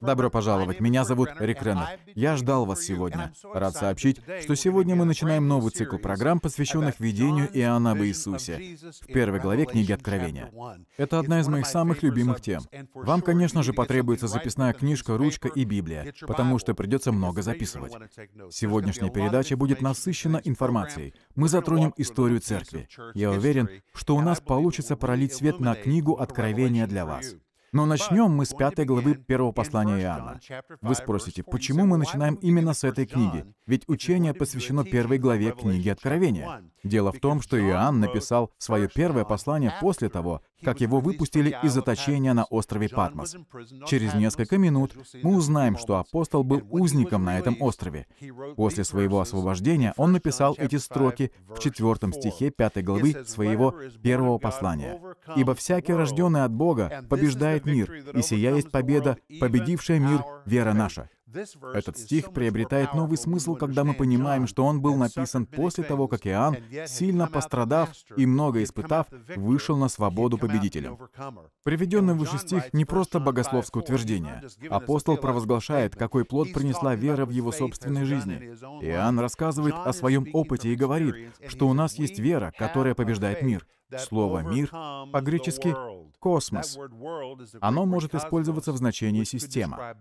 Добро пожаловать, меня зовут Рик Реннер. Я ждал вас сегодня. Рад сообщить, что сегодня мы начинаем новый цикл программ, посвященных видению Иоанна об Иисусе в первой главе книги Откровения. Это одна из моих самых любимых тем. Вам, конечно же, потребуется записная книжка, ручка и Библия, потому что придется много записывать. Сегодняшняя передача будет насыщена информацией. Мы затронем историю церкви. Я уверен, что у нас получится пролить свет на книгу Откровения для вас. Но начнем мы с пятой главы первого послания Иоанна. Вы спросите, почему мы начинаем именно с этой книги? Ведь учение посвящено первой главе книги Откровения. Дело в том, что Иоанн написал свое первое послание после того, как его выпустили из заточения на острове Патмос. Через несколько минут мы узнаем, что апостол был узником на этом острове. После своего освобождения он написал эти строки в четвертом стихе пятой главы своего первого послания. «Ибо всякий, рожденный от Бога, побеждает мир, и сия есть победа, победившая мир, вера наша. Этот стих приобретает новый смысл, когда мы понимаем, что он был написан после того, как Иоанн, сильно пострадав и много испытав, вышел на свободу победителем. Приведенный выше стих не просто богословское утверждение. Апостол провозглашает, какой плод принесла вера в его собственной жизни. Иоанн рассказывает о своем опыте и говорит, что у нас есть вера, которая побеждает мир. Слово «мир» по-гречески «космос». Оно может использоваться в значении «система».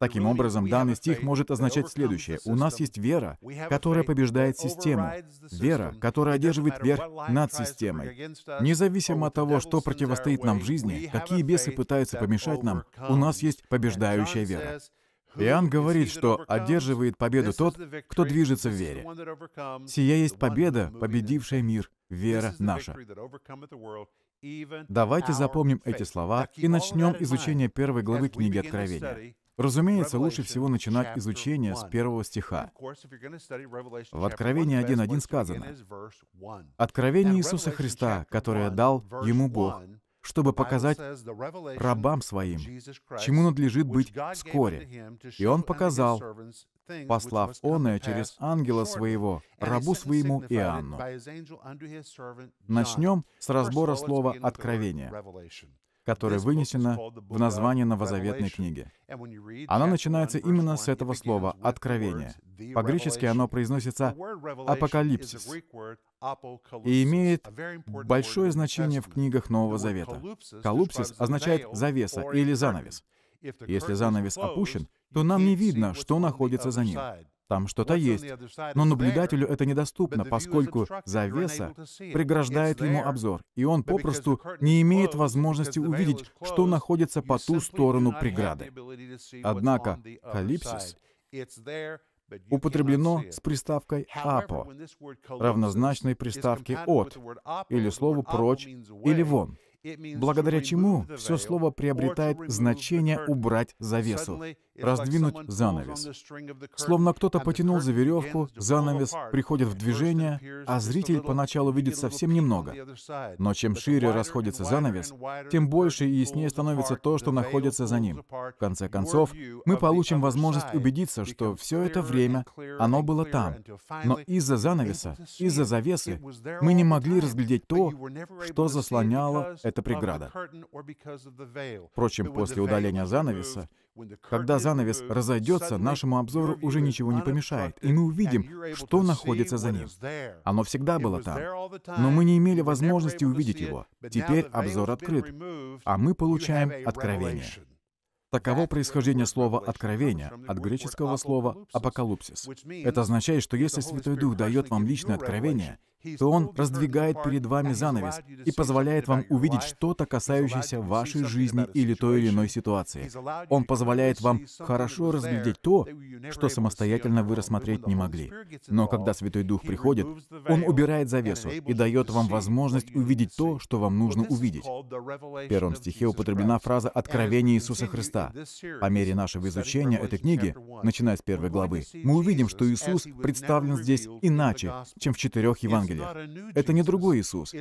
Таким образом, данный стих может означать следующее. У нас есть вера, которая побеждает систему. Вера, которая одерживает верх над системой. Независимо от того, что противостоит нам в жизни, какие бесы пытаются помешать нам, у нас есть побеждающая вера. Иоанн говорит, что одерживает победу тот, кто движется в вере. Сия есть победа, победившая мир, вера наша. Давайте запомним эти слова и начнем изучение первой главы книги Откровения. Разумеется, лучше всего начинать изучение с первого стиха. В Откровении 1.1 сказано, «Откровение Иисуса Христа, которое дал Ему Бог, чтобы показать рабам своим, чему надлежит быть вскоре. И он показал, послав оное через ангела своего, рабу своему Иоанну. Начнем с разбора слова «откровение» которое вынесено в название новозаветной книги. Она начинается именно с этого слова «откровение». По-гречески оно произносится «апокалипсис» и имеет большое значение в книгах Нового Завета. «Колупсис» означает «завеса» или «занавес». Если занавес опущен, то нам не видно, что находится за ним. Там что-то есть, но наблюдателю это недоступно, поскольку завеса преграждает ему обзор, и он попросту не имеет возможности увидеть, что находится по ту сторону преграды. Однако «калипсис» употреблено с приставкой «апо», равнозначной приставке «от» или слову «прочь» или «вон» благодаря чему все слово приобретает значение «убрать завесу», «раздвинуть занавес». Словно кто-то потянул за веревку, занавес приходит в движение, а зритель поначалу видит совсем немного. Но чем шире расходится занавес, тем больше и яснее становится то, что находится за ним. В конце концов, мы получим возможность убедиться, что все это время оно было там. Но из-за занавеса, из-за завесы мы не могли разглядеть то, что заслоняло это преграда. Впрочем, после удаления занавеса, когда занавес разойдется, нашему обзору уже ничего не помешает, и мы увидим, что находится за ним. Оно всегда было там, но мы не имели возможности увидеть его. Теперь обзор открыт, а мы получаем откровение. Таково происхождение слова «откровение» от греческого слова «апокалупсис». Это означает, что если Святой Дух дает вам личное откровение, то Он раздвигает перед вами занавес и позволяет вам увидеть что-то, касающееся вашей жизни или той или иной ситуации. Он позволяет вам хорошо разглядеть то, что самостоятельно вы рассмотреть не могли. Но когда Святой Дух приходит, Он убирает завесу и дает вам возможность увидеть то, что вам нужно увидеть. В первом стихе употреблена фраза «откровение Иисуса Христа» Христа. По мере нашего изучения этой книги, начиная с первой главы, мы увидим, что Иисус представлен здесь иначе, чем в четырех Евангелиях. Это не другой Иисус.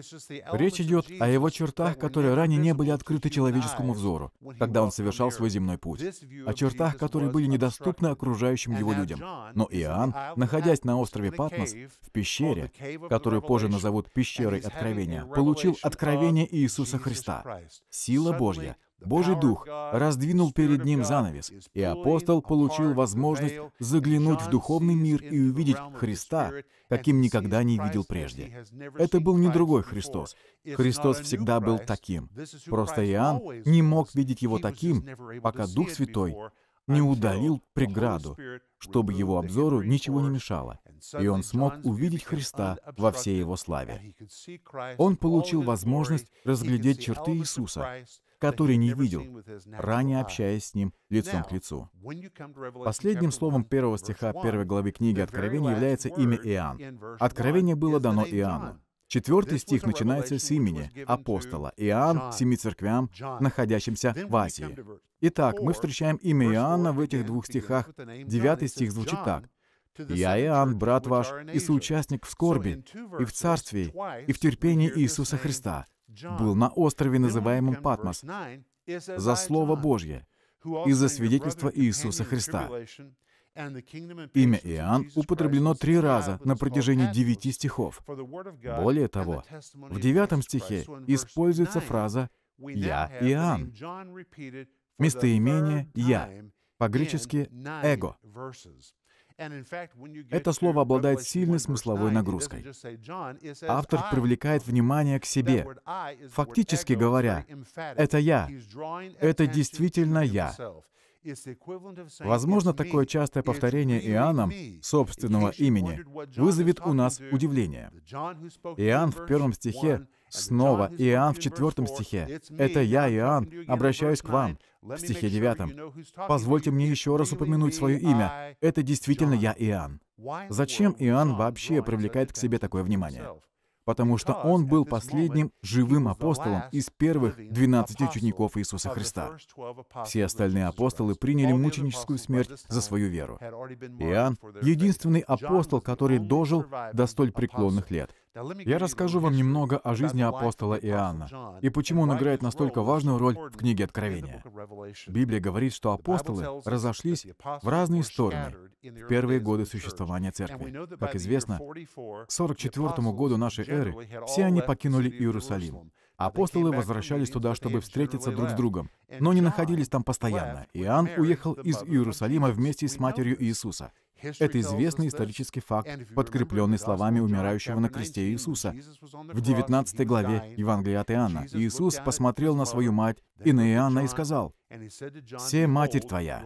Речь идет о его чертах, которые ранее не были открыты человеческому взору, когда он совершал свой земной путь, о чертах, которые были недоступны окружающим его людям. Но Иоанн, находясь на острове Патмос, в пещере, которую позже назовут пещерой Откровения, получил откровение Иисуса Христа. Сила Божья Божий Дух раздвинул перед ним занавес, и апостол получил возможность заглянуть в духовный мир и увидеть Христа, каким никогда не видел прежде. Это был не другой Христос. Христос всегда был таким. Просто Иоанн не мог видеть его таким, пока Дух Святой не удалил преграду, чтобы его обзору ничего не мешало, и он смог увидеть Христа во всей его славе. Он получил возможность разглядеть черты Иисуса, который не видел, ранее общаясь с ним лицом к лицу. Последним словом первого стиха первой главы книги Откровения является имя Иоанн. Откровение было дано Иоанну. Четвертый стих начинается с имени апостола Иоанн семи церквям, находящимся в Азии. Итак, мы встречаем имя Иоанна в этих двух стихах. Девятый стих звучит так. «Я Иоанн, брат ваш, и соучастник в скорби, и в царстве, и в терпении Иисуса Христа» был на острове, называемом Патмос, за Слово Божье и за свидетельство Иисуса Христа. Имя Иоанн употреблено три раза на протяжении девяти стихов. Более того, в девятом стихе используется фраза «Я Иоанн». Местоимение «Я» по-гречески «эго». Это слово обладает сильной смысловой нагрузкой. Автор привлекает внимание к себе, фактически говоря, «это я», «это действительно я». Возможно, такое частое повторение Иоанном собственного имени вызовет у нас удивление. Иоанн в первом стихе Снова Иоанн в четвертом стихе. «Это я, Иоанн, обращаюсь к вам». В стихе девятом. «Позвольте мне еще раз упомянуть свое имя. Это действительно я, Иоанн». Зачем Иоанн вообще привлекает к себе такое внимание? Потому что он был последним живым апостолом из первых 12 учеников Иисуса Христа. Все остальные апостолы приняли мученическую смерть за свою веру. Иоанн — единственный апостол, который дожил до столь преклонных лет — я расскажу вам немного о жизни апостола Иоанна и почему он играет настолько важную роль в книге Откровения. Библия говорит, что апостолы разошлись в разные стороны в первые годы существования церкви. Как известно, к 44 году нашей эры все они покинули Иерусалим. Апостолы возвращались туда, чтобы встретиться друг с другом, но не находились там постоянно. Иоанн уехал из Иерусалима вместе с матерью Иисуса. Это известный исторический факт, подкрепленный словами умирающего на кресте Иисуса. В 19 главе Евангелия от Иоанна Иисус посмотрел на свою мать и на Иоанна и сказал, «Се матерь твоя».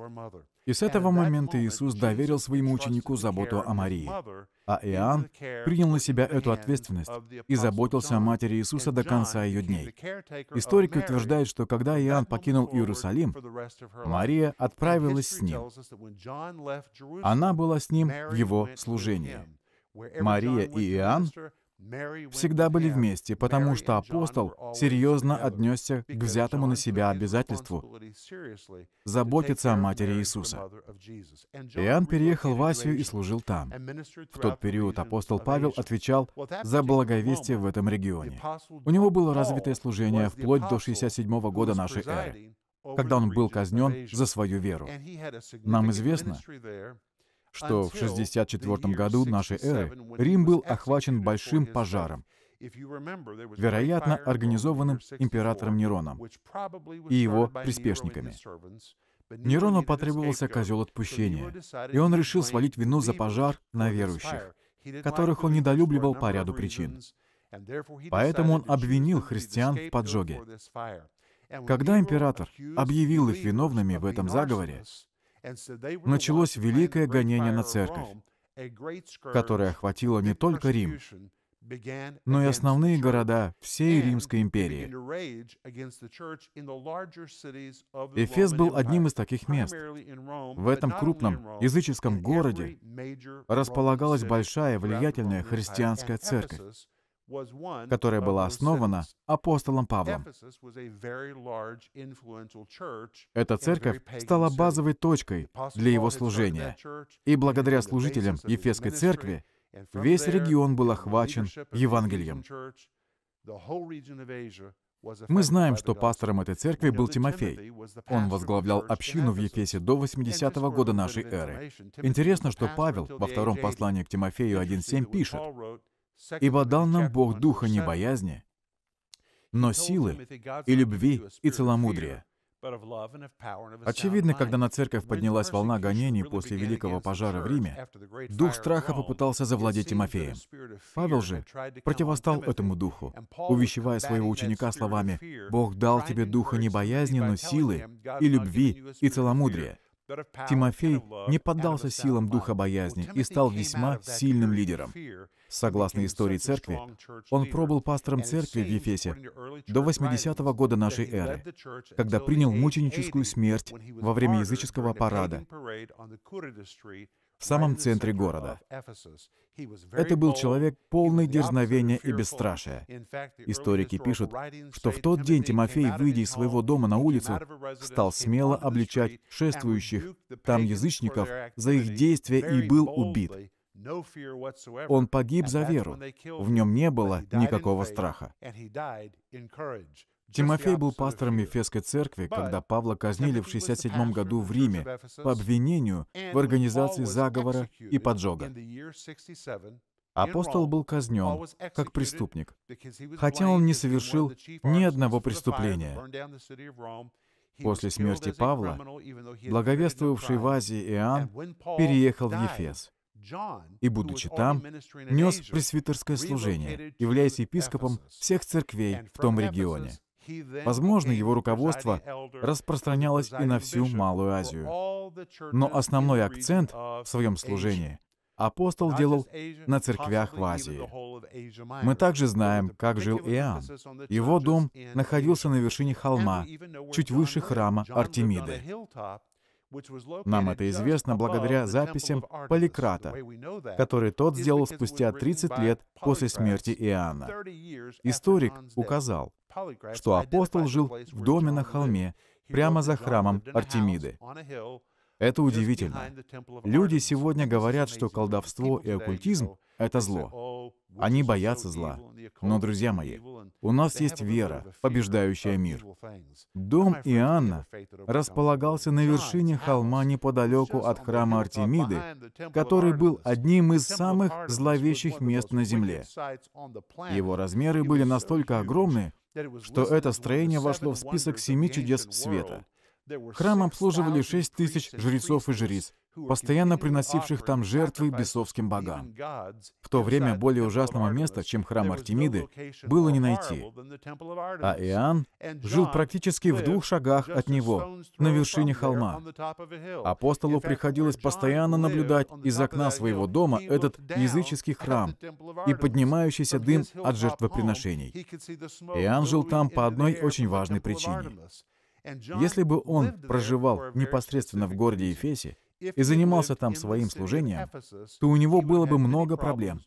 И с этого момента Иисус доверил своему ученику заботу о Марии, а Иоанн принял на себя эту ответственность и заботился о матери Иисуса до конца ее дней. Историки утверждают, что когда Иоанн покинул Иерусалим, Мария отправилась с ним. Она была с ним в его служении. Мария и Иоанн всегда были вместе, потому что апостол серьезно отнесся к взятому на себя обязательству заботиться о матери Иисуса. Иоанн переехал в Асию и служил там. В тот период апостол Павел отвечал за благовестие в этом регионе. У него было развитое служение вплоть до 67 года нашей эры когда он был казнен за свою веру. Нам известно, что в 64 году нашей эры Рим был охвачен большим пожаром, вероятно, организованным императором Нероном и его приспешниками. Нерону потребовался козел отпущения, и он решил свалить вину за пожар на верующих, которых он недолюбливал по ряду причин. Поэтому он обвинил христиан в поджоге. Когда император объявил их виновными в этом заговоре, началось великое гонение на церковь, которое охватило не только Рим, но и основные города всей Римской империи. Эфес был одним из таких мест. В этом крупном языческом городе располагалась большая влиятельная христианская церковь которая была основана апостолом Павлом. Эта церковь стала базовой точкой для его служения, и благодаря служителям Ефесской церкви весь регион был охвачен Евангелием. Мы знаем, что пастором этой церкви был Тимофей. Он возглавлял общину в Ефесе до 80-го года нашей эры. Интересно, что Павел во втором послании к Тимофею 1.7 пишет, Ибо дал нам Бог духа не боязни, но силы и любви и целомудрия. Очевидно, когда на церковь поднялась волна гонений после великого пожара в Риме, дух страха попытался завладеть Тимофеем. Павел же противостал этому духу, увещевая своего ученика словами «Бог дал тебе духа не боязни, но силы, и любви, и целомудрия». Тимофей не поддался силам духа боязни и стал весьма сильным лидером. Согласно истории церкви, он пробыл пастором церкви в Ефесе до 80 -го года нашей эры, когда принял мученическую смерть во время языческого парада в самом центре города. Это был человек полный дерзновения и бесстрашия. Историки пишут, что в тот день Тимофей, выйдя из своего дома на улицу, стал смело обличать шествующих там язычников за их действия и был убит. Он погиб за веру. В нем не было никакого страха. Тимофей был пастором Ефесской церкви, когда Павла казнили в 67 году в Риме по обвинению в организации заговора и поджога. Апостол был казнен как преступник, хотя он не совершил ни одного преступления. После смерти Павла, благовествовавший в Азии Иоанн переехал в Ефес и, будучи там, нес пресвитерское служение, являясь епископом всех церквей в том регионе. Возможно, его руководство распространялось и на всю Малую Азию. Но основной акцент в своем служении апостол делал на церквях в Азии. Мы также знаем, как жил Иоанн. Его дом находился на вершине холма, чуть выше храма Артемиды. Нам это известно благодаря записям Поликрата, которые тот сделал спустя 30 лет после смерти Иоанна. Историк указал, что апостол жил в доме на холме, прямо за храмом Артемиды. Это удивительно. Люди сегодня говорят, что колдовство и оккультизм — это зло. Oh, они боятся зла. Но, друзья мои, у нас есть вера, побеждающая мир. Дом Иоанна располагался на вершине холма неподалеку от храма Артемиды, который был одним из самых зловещих мест на земле. Его размеры были настолько огромны, что это строение вошло в список семи чудес света. Храм обслуживали шесть тысяч жрецов и жриц, постоянно приносивших там жертвы бесовским богам. В то время более ужасного места, чем храм Артемиды, было не найти. А Иоанн жил практически в двух шагах от него, на вершине холма. Апостолу приходилось постоянно наблюдать из окна своего дома этот языческий храм и поднимающийся дым от жертвоприношений. Иоанн жил там по одной очень важной причине. Если бы он проживал непосредственно в городе Ефесе, и занимался там своим служением, то у него было бы много проблем,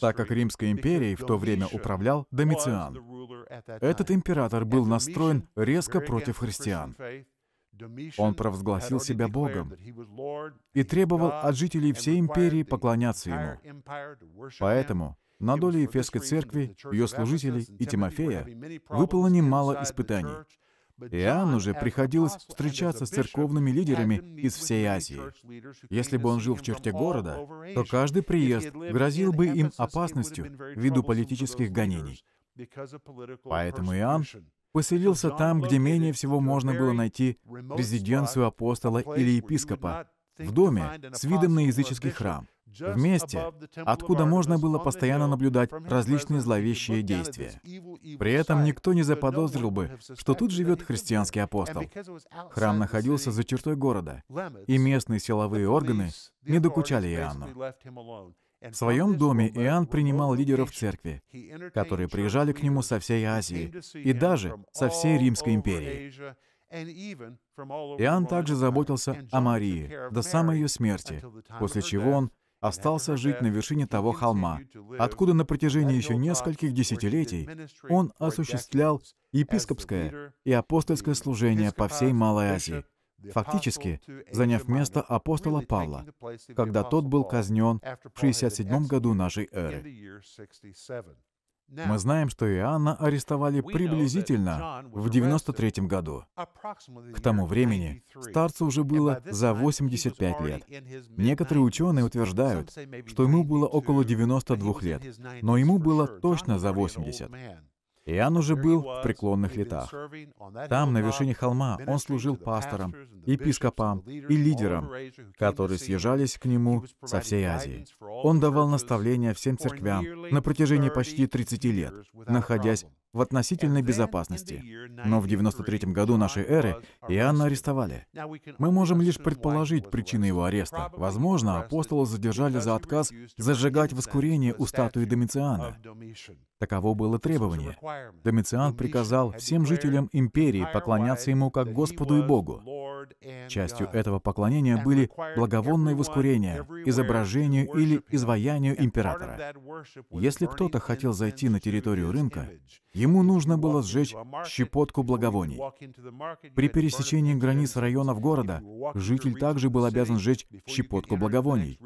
так как Римской империей в то время управлял Домициан. Этот император был настроен резко против христиан. Он провозгласил себя Богом и требовал от жителей всей империи поклоняться Ему. Поэтому на долю Ефесской церкви, ее служителей и Тимофея выпало немало испытаний, Иоанну же приходилось встречаться с церковными лидерами из всей Азии. Если бы он жил в черте города, то каждый приезд грозил бы им опасностью ввиду политических гонений. Поэтому Иоанн поселился там, где менее всего можно было найти резиденцию апостола или епископа, в доме с видом на языческий храм. Вместе, откуда можно было постоянно наблюдать различные зловещие действия. При этом никто не заподозрил бы, что тут живет христианский апостол. Храм находился за чертой города, и местные силовые органы не докучали Иоанну. В своем доме Иоанн принимал лидеров церкви, которые приезжали к нему со всей Азии и даже со всей Римской империи. Иоанн также заботился о Марии до самой ее смерти, после чего он остался жить на вершине того холма, откуда на протяжении еще нескольких десятилетий он осуществлял епископское и апостольское служение по всей Малой Азии, фактически заняв место апостола Павла, когда тот был казнен в 67 году нашей эры. Мы знаем, что Иоанна арестовали приблизительно в 93 году. К тому времени старцу уже было за 85 лет. Некоторые ученые утверждают, что ему было около 92 лет, но ему было точно за 80. Иоанн уже был в преклонных летах. Там, на вершине холма, он служил пастором, епископам и лидерам, которые съезжались к нему со всей Азии. Он давал наставления всем церквям на протяжении почти 30 лет, находясь в относительной безопасности. Но в 93 году нашей эры Иоанна арестовали. Мы можем лишь предположить причины его ареста. Возможно, апостола задержали за отказ зажигать воскурение у статуи Домициана. Таково было требование. Домициан приказал всем жителям империи поклоняться ему как Господу и Богу. Частью этого поклонения были благовонные воскурения, изображению или изваянию императора. Если кто-то хотел зайти на территорию рынка, Ему нужно было сжечь щепотку благовоний. При пересечении границ районов города житель также был обязан сжечь щепотку благовоний.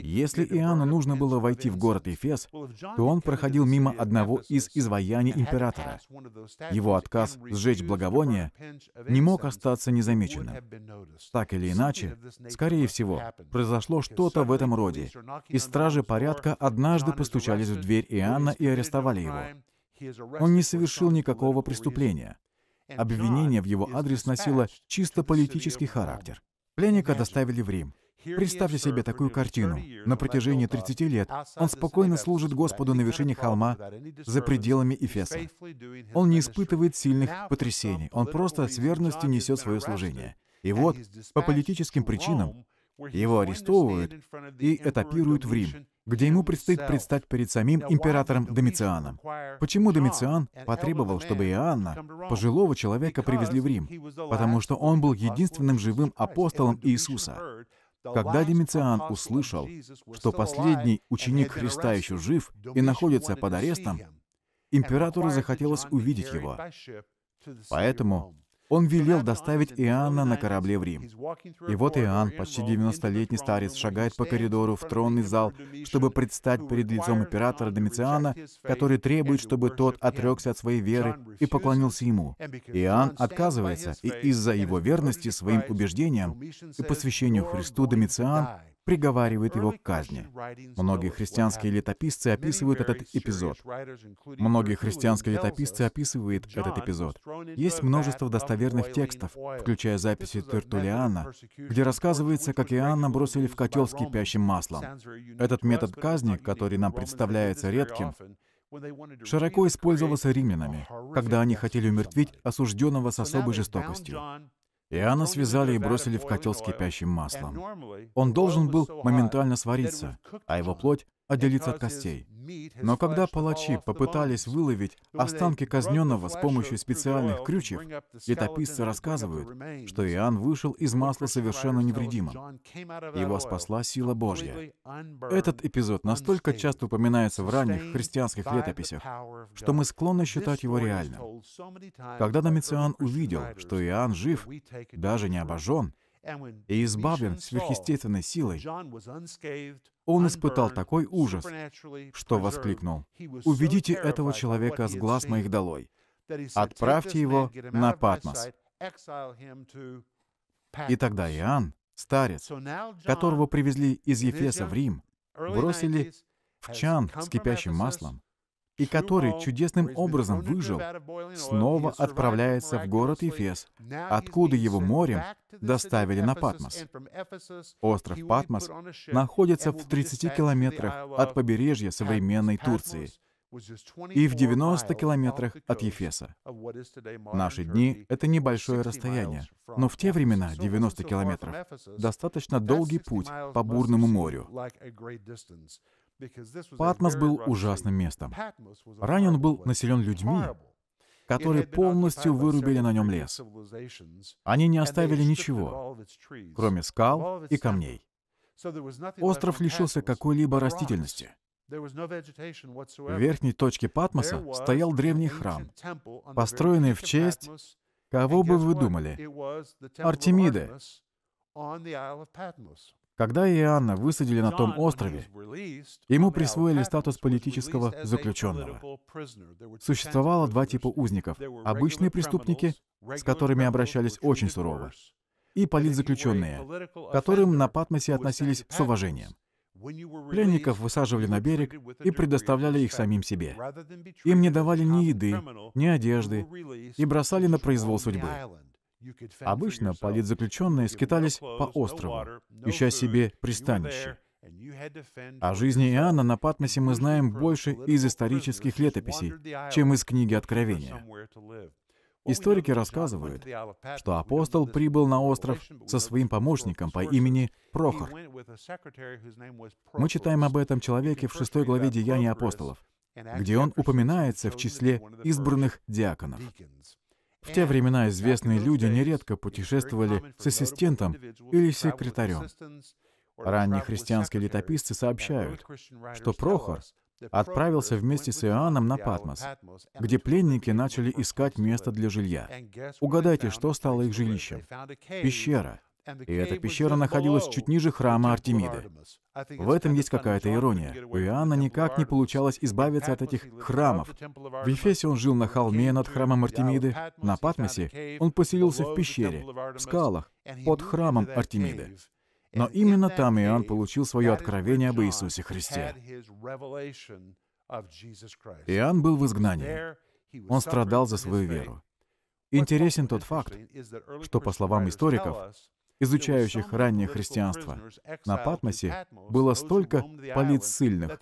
Если Иоанну нужно было войти в город Эфес, то он проходил мимо одного из изваяний императора. Его отказ сжечь благовония не мог остаться незамеченным. Так или иначе, скорее всего, произошло что-то в этом роде, и стражи порядка однажды постучались в дверь Иоанна и арестовали его. Он не совершил никакого преступления. Обвинение в его адрес носило чисто политический характер. Пленника доставили в Рим. Представьте себе такую картину. На протяжении 30 лет он спокойно служит Господу на вершине холма за пределами Эфеса. Он не испытывает сильных потрясений, он просто с верностью несет свое служение. И вот, по политическим причинам, его арестовывают и этапируют в Рим, где ему предстоит предстать перед самим императором Домицианом. Почему Домициан потребовал, чтобы Иоанна, пожилого человека, привезли в Рим? Потому что он был единственным живым апостолом Иисуса. Когда Домициан услышал, что последний ученик Христа еще жив и находится под арестом, императору захотелось увидеть его. Поэтому он велел доставить Иоанна на корабле в Рим. И вот Иоанн, почти 90-летний старец, шагает по коридору в тронный зал, чтобы предстать перед лицом императора Домициана, который требует, чтобы тот отрекся от своей веры и поклонился ему. Иоанн отказывается, и из-за его верности своим убеждениям и посвящению Христу Домициан приговаривает его к казни. Многие христианские летописцы описывают этот эпизод. Многие христианские летописцы описывают этот эпизод. Есть множество достоверных текстов, включая записи Тертулиана, где рассказывается, как Иоанна бросили в котел с кипящим маслом. Этот метод казни, который нам представляется редким, широко использовался римлянами, когда они хотели умертвить осужденного с особой жестокостью. Иоанна связали и бросили в котел с кипящим маслом. Он должен был моментально свариться, а его плоть отделиться от костей. Но когда палачи попытались выловить останки казненного с помощью специальных крючев, летописцы рассказывают, что Иоанн вышел из масла совершенно невредимым. Его спасла сила Божья. Этот эпизод настолько часто упоминается в ранних христианских летописях, что мы склонны считать его реальным. Когда Домициан увидел, что Иоанн жив, даже не обожжен, и избавлен сверхъестественной силой, он испытал такой ужас, что воскликнул, «Уведите этого человека с глаз моих долой, отправьте его на Патмос». И тогда Иоанн, старец, которого привезли из Ефеса в Рим, бросили в чан с кипящим маслом, и который чудесным образом выжил, снова отправляется в город Ефес, откуда его морем доставили на Патмос. Остров Патмос находится в 30 километрах от побережья современной Турции и в 90 километрах от Ефеса. Наши дни — это небольшое расстояние, но в те времена 90 километров — достаточно долгий путь по бурному морю. Патмос был ужасным местом. Ранее он был населен людьми, которые полностью вырубили на нем лес. Они не оставили ничего, кроме скал и камней. Остров лишился какой-либо растительности. В верхней точке Патмоса стоял древний храм, построенный в честь... Кого бы вы думали? Артемиды. Когда Иоанна высадили на том острове, ему присвоили статус политического заключенного. Существовало два типа узников — обычные преступники, с которыми обращались очень сурово, и политзаключенные, к которым на Патмосе относились с уважением. Пленников высаживали на берег и предоставляли их самим себе. Им не давали ни еды, ни одежды и бросали на произвол судьбы. Обычно политзаключенные скитались по острову, ища себе пристанище. О а жизни Иоанна на Патмосе мы знаем больше из исторических летописей, чем из книги Откровения. Историки рассказывают, что апостол прибыл на остров со своим помощником по имени Прохор. Мы читаем об этом человеке в 6 главе Деяний апостолов, где он упоминается в числе избранных диаконов. В те времена известные люди нередко путешествовали с ассистентом или секретарем. Ранние христианские летописцы сообщают, что Прохор отправился вместе с Иоанном на Патмос, где пленники начали искать место для жилья. Угадайте, что стало их жилищем? Пещера — и эта пещера находилась чуть ниже храма Артемиды. В этом есть какая-то ирония. У Иоанна никак не получалось избавиться от этих храмов. В Ефесе он жил на холме над храмом Артемиды, на Патмосе он поселился в пещере, в скалах, под храмом Артемиды. Но именно там Иоанн получил свое откровение об Иисусе Христе. Иоанн был в изгнании. Он страдал за свою веру. Интересен тот факт, что, по словам историков, изучающих раннее христианство. На Патмосе было столько полицильных.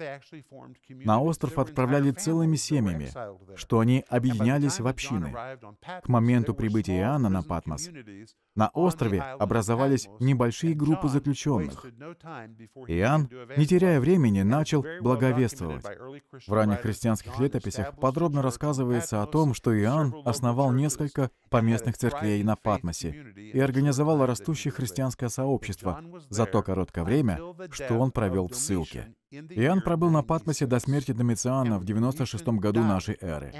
На остров отправляли целыми семьями, что они объединялись в общины. К моменту прибытия Иоанна на Патмос на острове образовались небольшие группы заключенных. Иоанн, не теряя времени, начал благовествовать. В ранних христианских летописях подробно рассказывается о том, что Иоанн основал несколько поместных церквей на Патмосе и организовал растущие растущее христианское сообщество за то короткое время, что он провел в ссылке. Иоанн пробыл на Патмосе до смерти Домициана в 96 году нашей эры.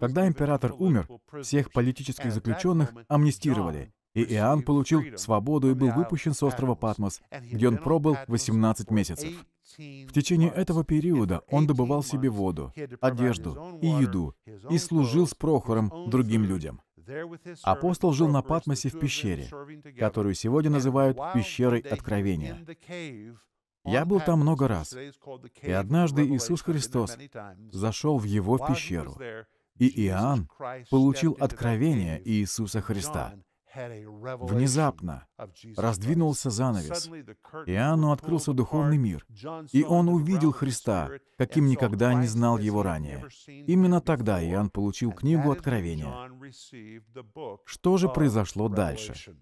Когда император умер, всех политических заключенных амнистировали, и Иоанн получил свободу и был выпущен с острова Патмос, где он пробыл 18 месяцев. В течение этого периода он добывал себе воду, одежду и еду и служил с Прохором другим людям. Апостол жил на Патмосе в пещере, которую сегодня называют «пещерой откровения». Я был там много раз, и однажды Иисус Христос зашел в его пещеру, и Иоанн получил откровение Иисуса Христа. Внезапно раздвинулся занавес. Иоанну открылся духовный мир, и он увидел Христа, каким никогда не знал его ранее. Именно тогда Иоанн получил книгу Откровения. Что же произошло дальше?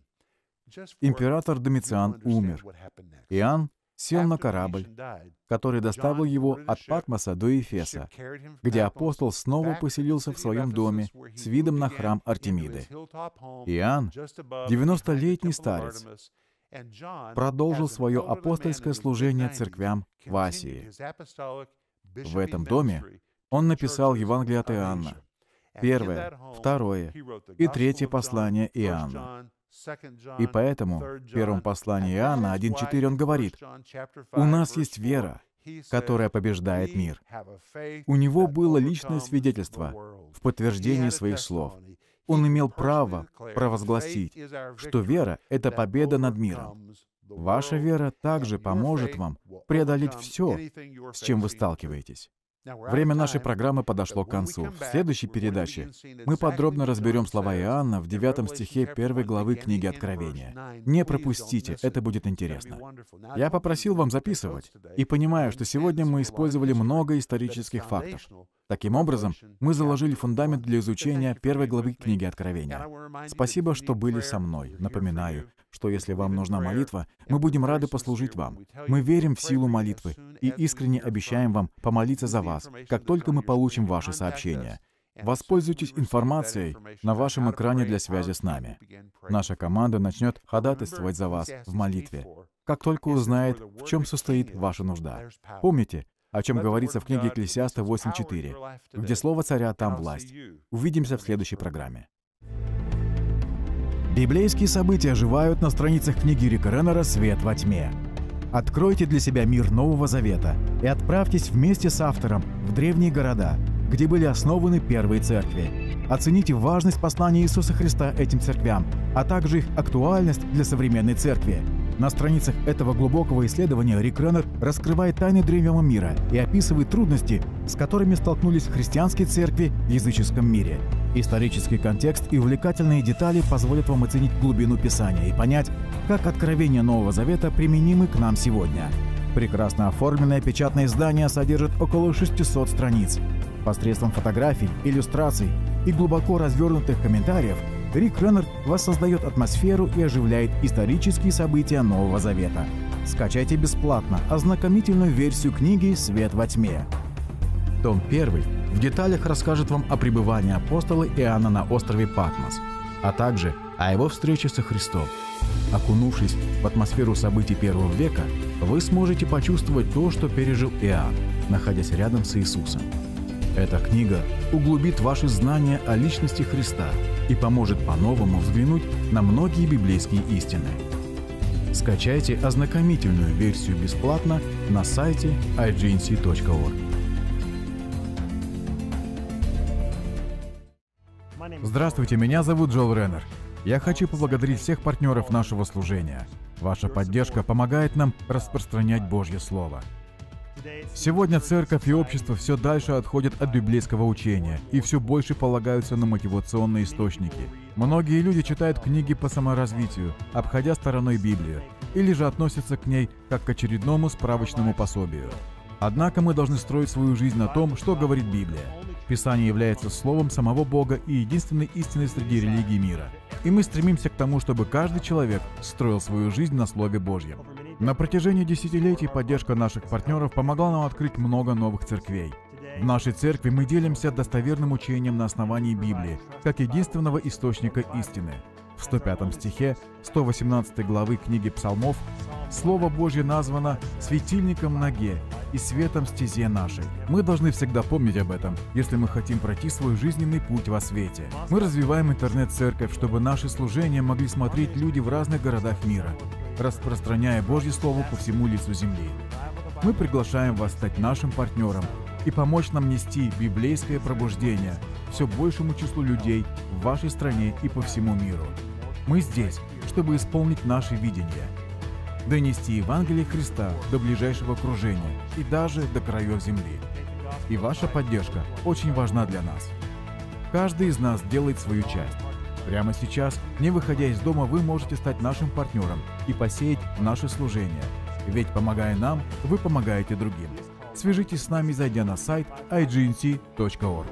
Император Домициан умер. Иоанн сел на корабль, который доставил его от Патмоса до Ефеса, где апостол снова поселился в своем доме с видом на храм Артемиды. Иоанн, 90-летний старец, продолжил свое апостольское служение церквям в Асии. В этом доме он написал Евангелие от Иоанна, первое, второе и третье послание Иоанна. И поэтому в первом послании Иоанна 1.4 он говорит, «У нас есть вера, которая побеждает мир». У него было личное свидетельство в подтверждении своих слов. Он имел право провозгласить, что вера — это победа над миром. Ваша вера также поможет вам преодолеть все, с чем вы сталкиваетесь. Время нашей программы подошло к концу. В следующей передаче мы подробно разберем слова Иоанна в 9 стихе 1 главы книги Откровения. Не пропустите, это будет интересно. Я попросил вам записывать, и понимаю, что сегодня мы использовали много исторических фактов. Таким образом, мы заложили фундамент для изучения первой главы книги Откровения. Спасибо, что были со мной. Напоминаю, что если вам нужна молитва, мы будем рады послужить вам. Мы верим в силу молитвы и искренне обещаем вам помолиться за вас, как только мы получим ваше сообщение. Воспользуйтесь информацией на вашем экране для связи с нами. Наша команда начнет ходатайствовать за вас в молитве, как только узнает, в чем состоит ваша нужда. Помните, о чем говорится в книге Экклесиаста 8.4, где слово царя там власть. Увидимся в следующей программе. Библейские события оживают на страницах книги Рика Реннера «Свет во тьме». Откройте для себя мир Нового Завета и отправьтесь вместе с автором в древние города, где были основаны первые церкви. Оцените важность послания Иисуса Христа этим церквям, а также их актуальность для современной церкви – на страницах этого глубокого исследования Рик Реннер раскрывает тайны древнего мира и описывает трудности, с которыми столкнулись христианские церкви в языческом мире. Исторический контекст и увлекательные детали позволят вам оценить глубину Писания и понять, как откровения Нового Завета применимы к нам сегодня. Прекрасно оформленное печатное издание содержит около 600 страниц. Посредством фотографий, иллюстраций и глубоко развернутых комментариев – Рик Реннер воссоздает атмосферу и оживляет исторические события Нового Завета. Скачайте бесплатно ознакомительную версию книги «Свет во тьме». Том 1 в деталях расскажет вам о пребывании апостола Иоанна на острове Патмос, а также о его встрече со Христом. Окунувшись в атмосферу событий первого века, вы сможете почувствовать то, что пережил Иоанн, находясь рядом с Иисусом. Эта книга углубит ваши знания о личности Христа и поможет по-новому взглянуть на многие библейские истины. Скачайте ознакомительную версию бесплатно на сайте ignc.org. Здравствуйте, меня зовут Джол Реннер. Я хочу поблагодарить всех партнеров нашего служения. Ваша поддержка помогает нам распространять Божье Слово – Сегодня церковь и общество все дальше отходят от библейского учения и все больше полагаются на мотивационные источники. Многие люди читают книги по саморазвитию, обходя стороной Библию, или же относятся к ней как к очередному справочному пособию. Однако мы должны строить свою жизнь на том, что говорит Библия. Писание является словом самого Бога и единственной истиной среди религий мира. И мы стремимся к тому, чтобы каждый человек строил свою жизнь на Слове Божьем. На протяжении десятилетий поддержка наших партнеров помогла нам открыть много новых церквей. В нашей церкви мы делимся достоверным учением на основании Библии, как единственного источника истины. В 105 стихе 118 главы книги Псалмов Слово Божье названо «светильником ноге» и «светом стезе нашей». Мы должны всегда помнить об этом, если мы хотим пройти свой жизненный путь во свете. Мы развиваем интернет-церковь, чтобы наши служения могли смотреть люди в разных городах мира распространяя Божье Слово по всему лицу земли. Мы приглашаем вас стать нашим партнером и помочь нам нести библейское пробуждение все большему числу людей в вашей стране и по всему миру. Мы здесь, чтобы исполнить наше видение, донести Евангелие Христа до ближайшего окружения и даже до краев земли. И ваша поддержка очень важна для нас. Каждый из нас делает свою часть. Прямо сейчас, не выходя из дома, вы можете стать нашим партнером и посеять наше служение. Ведь помогая нам, вы помогаете другим. Свяжитесь с нами, зайдя на сайт ignc.org.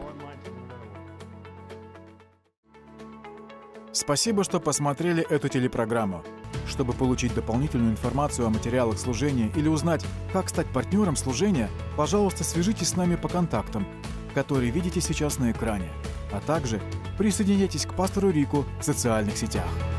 Спасибо, что посмотрели эту телепрограмму. Чтобы получить дополнительную информацию о материалах служения или узнать, как стать партнером служения, пожалуйста, свяжитесь с нами по контактам, которые видите сейчас на экране, а также присоединяйтесь к пастору Рику в социальных сетях.